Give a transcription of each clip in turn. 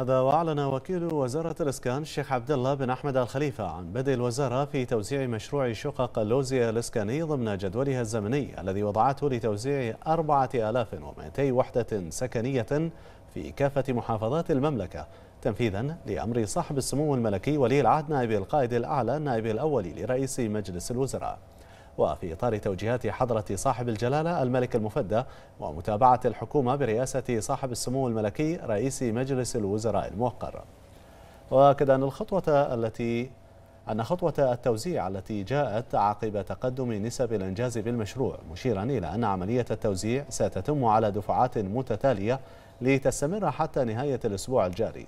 هذا وأعلن وكيل وزارة الإسكان الشيخ عبد الله بن أحمد الخليفة عن بدء الوزارة في توزيع مشروع شقق اللوزيا الإسكاني ضمن جدولها الزمني الذي وضعته لتوزيع 4200 وحدة سكنية في كافة محافظات المملكة تنفيذا لأمر صاحب السمو الملكي ولي العهد نائب القائد الأعلى النائب الأول لرئيس مجلس الوزراء وفي إطار توجيهات حضرة صاحب الجلالة الملك المفدى ومتابعة الحكومة برئاسة صاحب السمو الملكي رئيس مجلس الوزراء الموقر وأكد أن الخطوة التي أن خطوة التوزيع التي جاءت عقب تقدم نسب الإنجاز بالمشروع مشيرا إلى أن عملية التوزيع ستتم على دفعات متتالية لتستمر حتى نهاية الأسبوع الجاري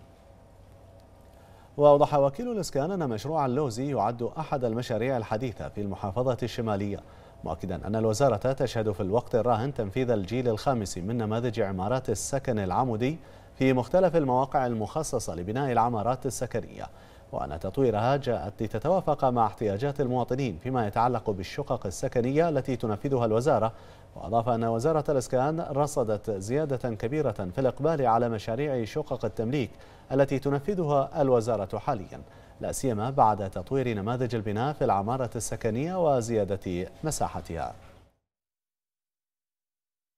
وأوضح وكيل الإسكان أن مشروع اللوزي يعد أحد المشاريع الحديثة في المحافظة الشمالية مؤكدا أن الوزارة تشهد في الوقت الراهن تنفيذ الجيل الخامس من نماذج عمارات السكن العمودي في مختلف المواقع المخصصة لبناء العمارات السكنية وأن تطويرها جاءت لتتوافق مع احتياجات المواطنين فيما يتعلق بالشقق السكنية التي تنفذها الوزارة وأضاف أن وزارة الإسكان رصدت زيادة كبيرة في الإقبال على مشاريع شقق التمليك التي تنفذها الوزارة حاليا لا سيما بعد تطوير نماذج البناء في العمارة السكنية وزيادة مساحتها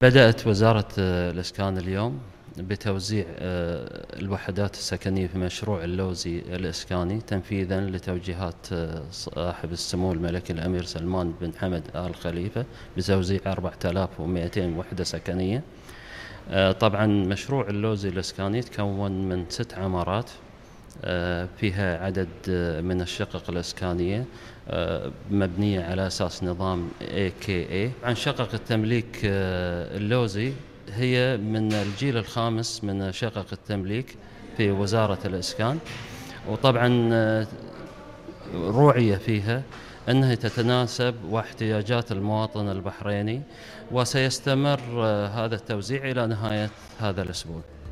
بدأت وزارة الإسكان اليوم بتوزيع آه، الوحدات السكنية في مشروع اللوزي الإسكاني تنفيذا لتوجيهات آه، صاحب السمو الملكي الأمير سلمان بن حمد آل خليفة بتوزيع 4200 وحدة سكنية آه، طبعا مشروع اللوزي الإسكاني تكون من ست عمارات فيها عدد من الشقق الإسكانية مبنية على أساس نظام AKA عن شقق التمليك اللوزي هي من الجيل الخامس من شقق التمليك في وزارة الإسكان وطبعا آه، روعية فيها أنها تتناسب واحتياجات المواطن البحريني وسيستمر آه، هذا التوزيع إلى نهاية هذا الأسبوع